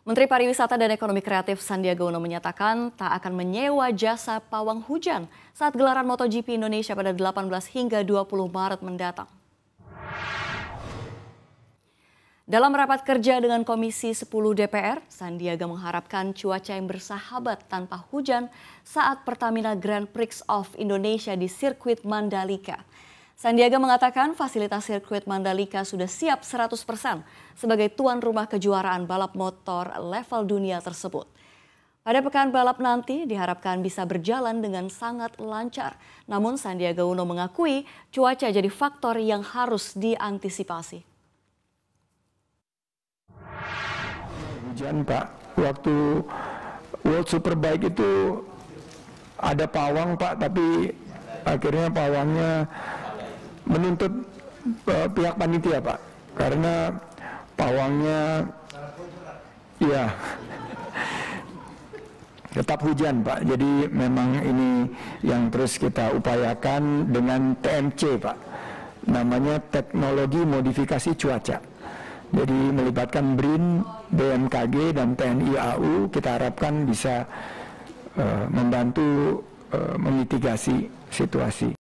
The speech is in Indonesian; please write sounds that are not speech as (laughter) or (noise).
Menteri Pariwisata dan Ekonomi Kreatif Sandiaga Uno menyatakan tak akan menyewa jasa pawang hujan saat gelaran MotoGP Indonesia pada 18 hingga 20 Maret mendatang. Dalam rapat kerja dengan Komisi 10 DPR, Sandiaga mengharapkan cuaca yang bersahabat tanpa hujan saat Pertamina Grand Prix of Indonesia di sirkuit Mandalika. Sandiaga mengatakan fasilitas sirkuit Mandalika sudah siap 100% sebagai tuan rumah kejuaraan balap motor level dunia tersebut. Pada pekan balap nanti diharapkan bisa berjalan dengan sangat lancar. Namun Sandiaga Uno mengakui cuaca jadi faktor yang harus diantisipasi. Hujan Pak, waktu World Superbike itu ada pawang Pak, tapi akhirnya pawangnya menuntut uh, pihak panitia pak karena pawangnya ya (laughs) tetap hujan pak jadi memang ini yang terus kita upayakan dengan TMC pak namanya teknologi modifikasi cuaca jadi melibatkan BRIN, BMKG dan TNI AU kita harapkan bisa uh, membantu uh, memitigasi situasi